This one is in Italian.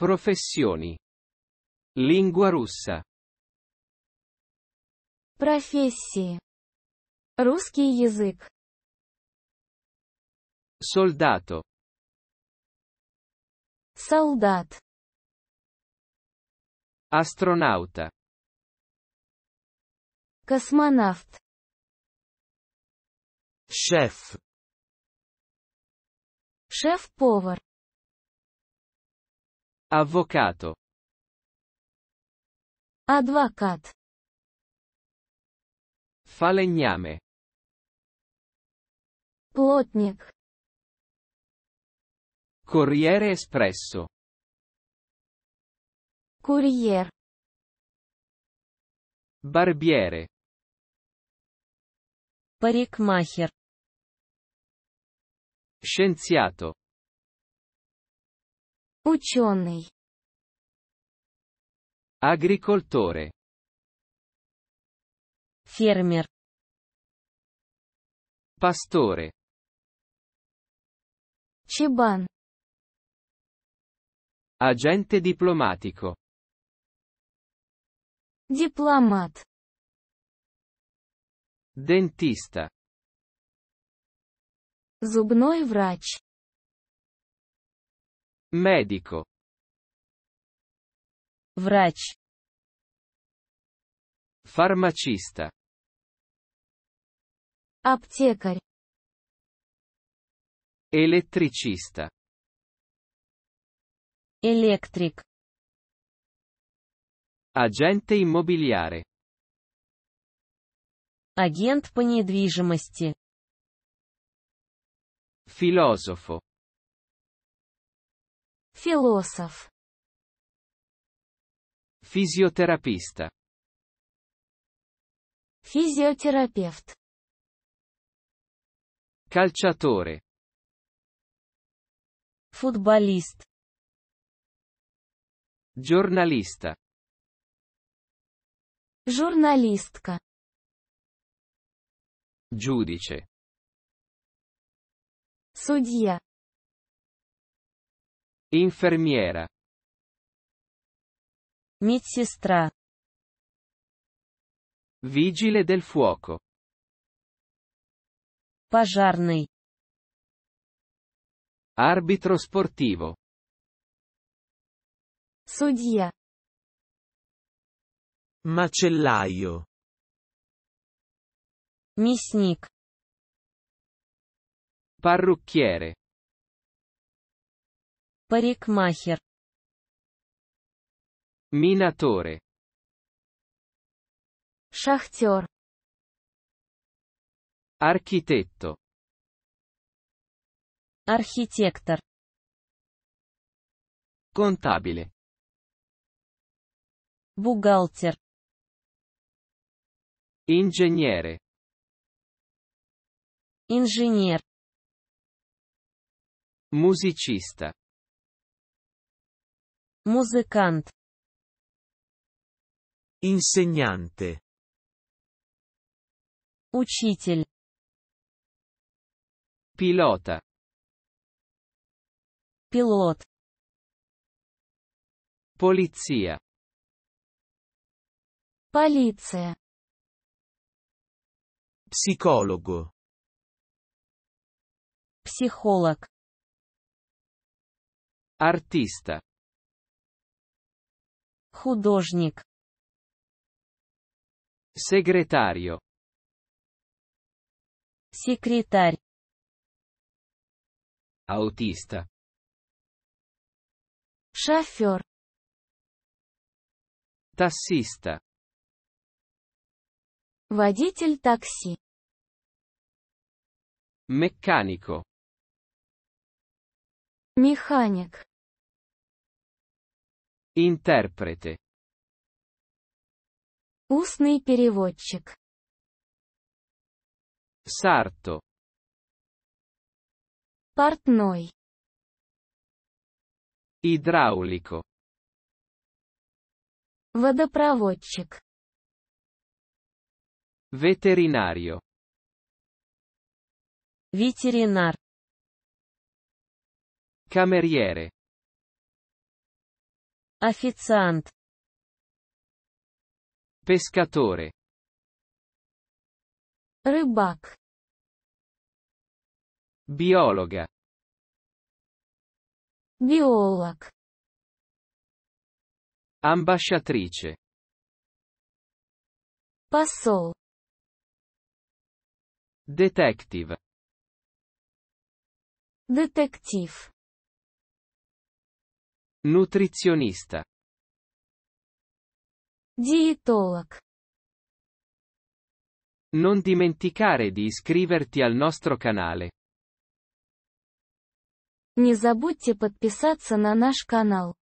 Professioni. Lingua russa. Профессии. Русский язык. Soldato. Солдат. Astronauta. Космонавт. Шеф. Шеф-повар. Avvocato. Advocat. Falegname. Плотник. Corriere espresso. Courier. Barbiere. Парикмахер. Scienziato. Ученый. Agricoltore. Фермер. Pastore. Чебан. Agente diplomatico. Дипломат. Dentista. Зубной врач. Medico. Врач. Farmacista. Аптекарь. Elettricista. Electric. Agente immobiliare. Агент по недвижимости. Filosofo. Философ. Физиотераписта. Физиотерапевт. Calciatore. Футболист. журналиста, Журналистка. Giudice. Судья. Infermiera. Медсестра. Vigile del fuoco. Пожарный. Arbitro sportivo. Судья. Macellaio. Мясник. Parrucchiere. Парикмахер. Minatore. Шахтер. Architetto. Архитектор. Contabile. Бухгалтер. Ingegnere. Инженер. Musicista. Музыкант. Insegnante. Учитель. пилота, Пилот. полиция, Полиция. психологу, Психолог. Артиста. Художник. Segretario. Секретарь. Autista. Шофер. Tassista. Водитель такси. Meccanico. Механик. Interprete. Устный переводчик. Sarto. Портной. Idraulico. Водопроводчик. Veterinario. Ветеринар. Cameriere. Официант. Pescatore. Рыбак. Biologa. Биолог. Ambasciatrice. Посол. Detective. Детектив. Nutrizionista. Dietolog. Non dimenticare di iscriverti al nostro canale. Не забудьте подписаться на наш канал.